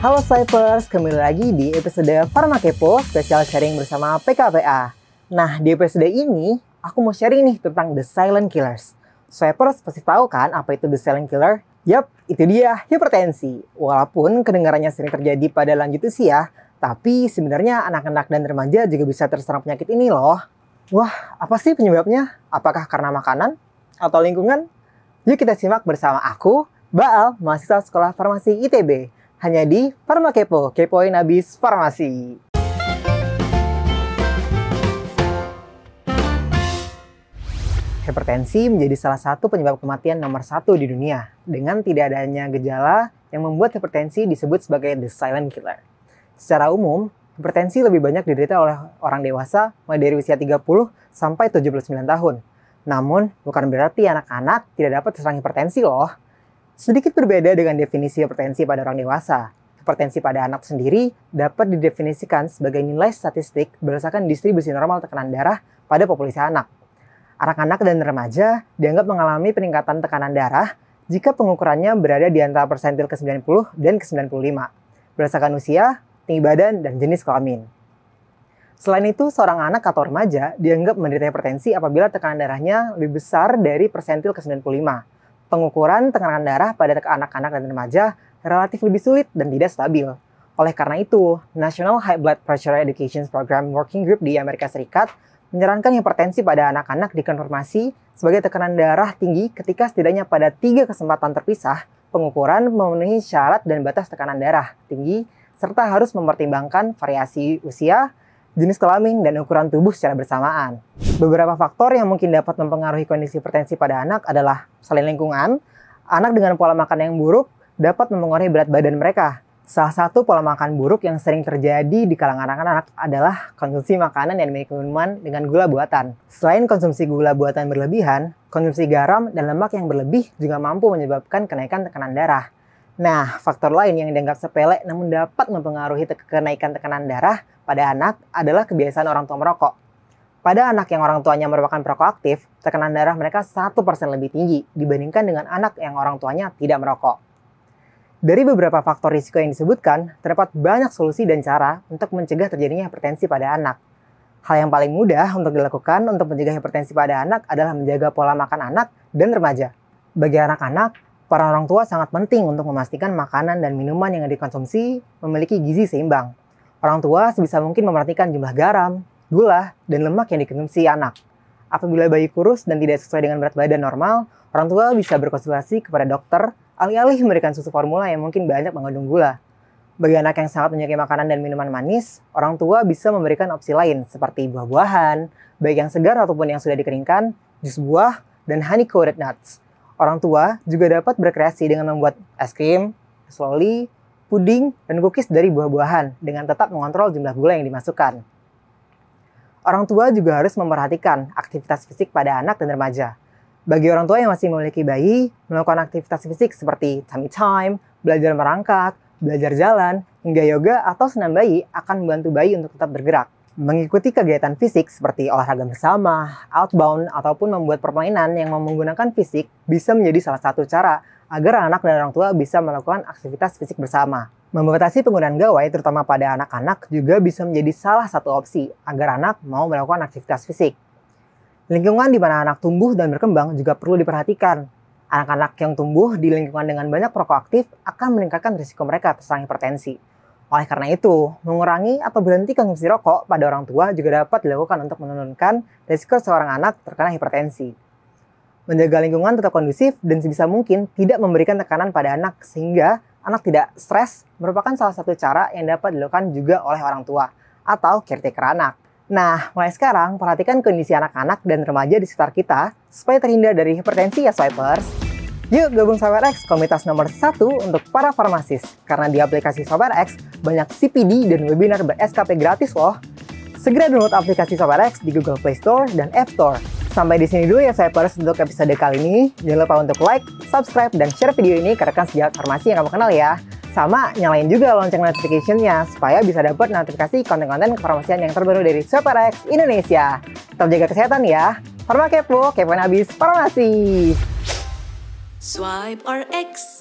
Halo Cypers, kembali lagi di episode Farmakepo spesial sharing bersama PKPA. Nah, di episode ini aku mau sharing nih tentang The Silent Killers. Cypers pasti tahu kan apa itu The Silent Killer? Yap, itu dia, hipertensi. Walaupun kedengarannya sering terjadi pada lanjut usia, tapi sebenarnya anak-anak dan remaja juga bisa terserang penyakit ini loh. Wah, apa sih penyebabnya? Apakah karena makanan? Atau lingkungan? Yuk kita simak bersama aku, Baal, mahasiswa Sekolah Farmasi ITB hanya di Kepo, kepoin abis farmasi. Hipertensi menjadi salah satu penyebab kematian nomor satu di dunia dengan tidak adanya gejala yang membuat hipertensi disebut sebagai the silent killer. Secara umum, hipertensi lebih banyak diderita oleh orang dewasa mulai dari usia 30 sampai 79 tahun. Namun, bukan berarti anak-anak tidak dapat terserang hipertensi loh. Sedikit berbeda dengan definisi hipertensi pada orang dewasa. Hipertensi pada anak sendiri dapat didefinisikan sebagai nilai statistik berdasarkan distribusi normal tekanan darah pada populasi anak. Anak-anak dan remaja dianggap mengalami peningkatan tekanan darah jika pengukurannya berada di antara persentil ke-90 dan ke-95, berdasarkan usia, tinggi badan, dan jenis kelamin. Selain itu, seorang anak atau remaja dianggap menderita hipertensi apabila tekanan darahnya lebih besar dari persentil ke-95, pengukuran tekanan darah pada anak-anak dan remaja relatif lebih sulit dan tidak stabil. Oleh karena itu, National High Blood Pressure Education Program Working Group di Amerika Serikat menyarankan hipertensi pada anak-anak dikonfirmasi sebagai tekanan darah tinggi ketika setidaknya pada tiga kesempatan terpisah pengukuran memenuhi syarat dan batas tekanan darah tinggi serta harus mempertimbangkan variasi usia, jenis kelamin, dan ukuran tubuh secara bersamaan. Beberapa faktor yang mungkin dapat mempengaruhi kondisi hipertensi pada anak adalah selain lingkungan, anak dengan pola makan yang buruk dapat mempengaruhi berat badan mereka. Salah satu pola makan buruk yang sering terjadi di kalangan anak-anak adalah konsumsi makanan dan minuman dengan gula buatan. Selain konsumsi gula buatan berlebihan, konsumsi garam dan lemak yang berlebih juga mampu menyebabkan kenaikan tekanan darah. Nah, faktor lain yang dianggap sepele namun dapat mempengaruhi te kenaikan tekanan darah pada anak adalah kebiasaan orang tua merokok. Pada anak yang orang tuanya merupakan perokok aktif, tekanan darah mereka 1% lebih tinggi dibandingkan dengan anak yang orang tuanya tidak merokok. Dari beberapa faktor risiko yang disebutkan, terdapat banyak solusi dan cara untuk mencegah terjadinya hipertensi pada anak. Hal yang paling mudah untuk dilakukan untuk mencegah hipertensi pada anak adalah menjaga pola makan anak dan remaja. Bagi anak-anak, Peran orang tua sangat penting untuk memastikan makanan dan minuman yang dikonsumsi memiliki gizi seimbang. Orang tua sebisa mungkin memperhatikan jumlah garam, gula, dan lemak yang dikonsumsi anak. Apabila bayi kurus dan tidak sesuai dengan berat badan normal, orang tua bisa berkonsultasi kepada dokter alih-alih memberikan susu formula yang mungkin banyak mengandung gula. Bagi anak yang sangat menyukai makanan dan minuman manis, orang tua bisa memberikan opsi lain seperti buah-buahan, baik yang segar ataupun yang sudah dikeringkan, jus buah, dan honey coated nuts. Orang tua juga dapat berkreasi dengan membuat es krim, es loli, puding, dan cookies dari buah-buahan dengan tetap mengontrol jumlah gula yang dimasukkan. Orang tua juga harus memperhatikan aktivitas fisik pada anak dan remaja. Bagi orang tua yang masih memiliki bayi, melakukan aktivitas fisik seperti tummy time, belajar merangkak, belajar jalan, hingga yoga atau senam bayi akan membantu bayi untuk tetap bergerak. Mengikuti kegiatan fisik seperti olahraga bersama, outbound, ataupun membuat permainan yang menggunakan fisik bisa menjadi salah satu cara agar anak dan orang tua bisa melakukan aktivitas fisik bersama. Membatasi penggunaan gawai terutama pada anak-anak juga bisa menjadi salah satu opsi agar anak mau melakukan aktivitas fisik. Lingkungan di mana anak tumbuh dan berkembang juga perlu diperhatikan. Anak-anak yang tumbuh di lingkungan dengan banyak perokok aktif akan meningkatkan risiko mereka terserang hipertensi. Oleh karena itu, mengurangi atau berhenti konsumsi rokok pada orang tua juga dapat dilakukan untuk menurunkan risiko seorang anak terkena hipertensi. Menjaga lingkungan tetap kondusif dan sebisa mungkin tidak memberikan tekanan pada anak sehingga anak tidak stres merupakan salah satu cara yang dapat dilakukan juga oleh orang tua atau caretaker anak. Nah, mulai sekarang perhatikan kondisi anak-anak dan remaja di sekitar kita supaya terhindar dari hipertensi ya swipers. Yuk gabung SoberX, komunitas nomor satu untuk para farmasis. Karena di aplikasi SoberX, banyak CPD dan webinar ber-SKP gratis loh. Segera download aplikasi SoberX di Google Play Store dan App Store. Sampai di sini dulu ya saya Pers untuk episode kali ini. Jangan lupa untuk like, subscribe, dan share video ini ke rekan sejarah farmasi yang kamu kenal ya. Sama, nyalain juga lonceng notification-nya supaya bisa dapat notifikasi konten-konten kefarmasian yang terbaru dari SoberX Indonesia. Tetap jaga kesehatan ya. Farma kepo, kepoin habis farmasi. Swipe or X.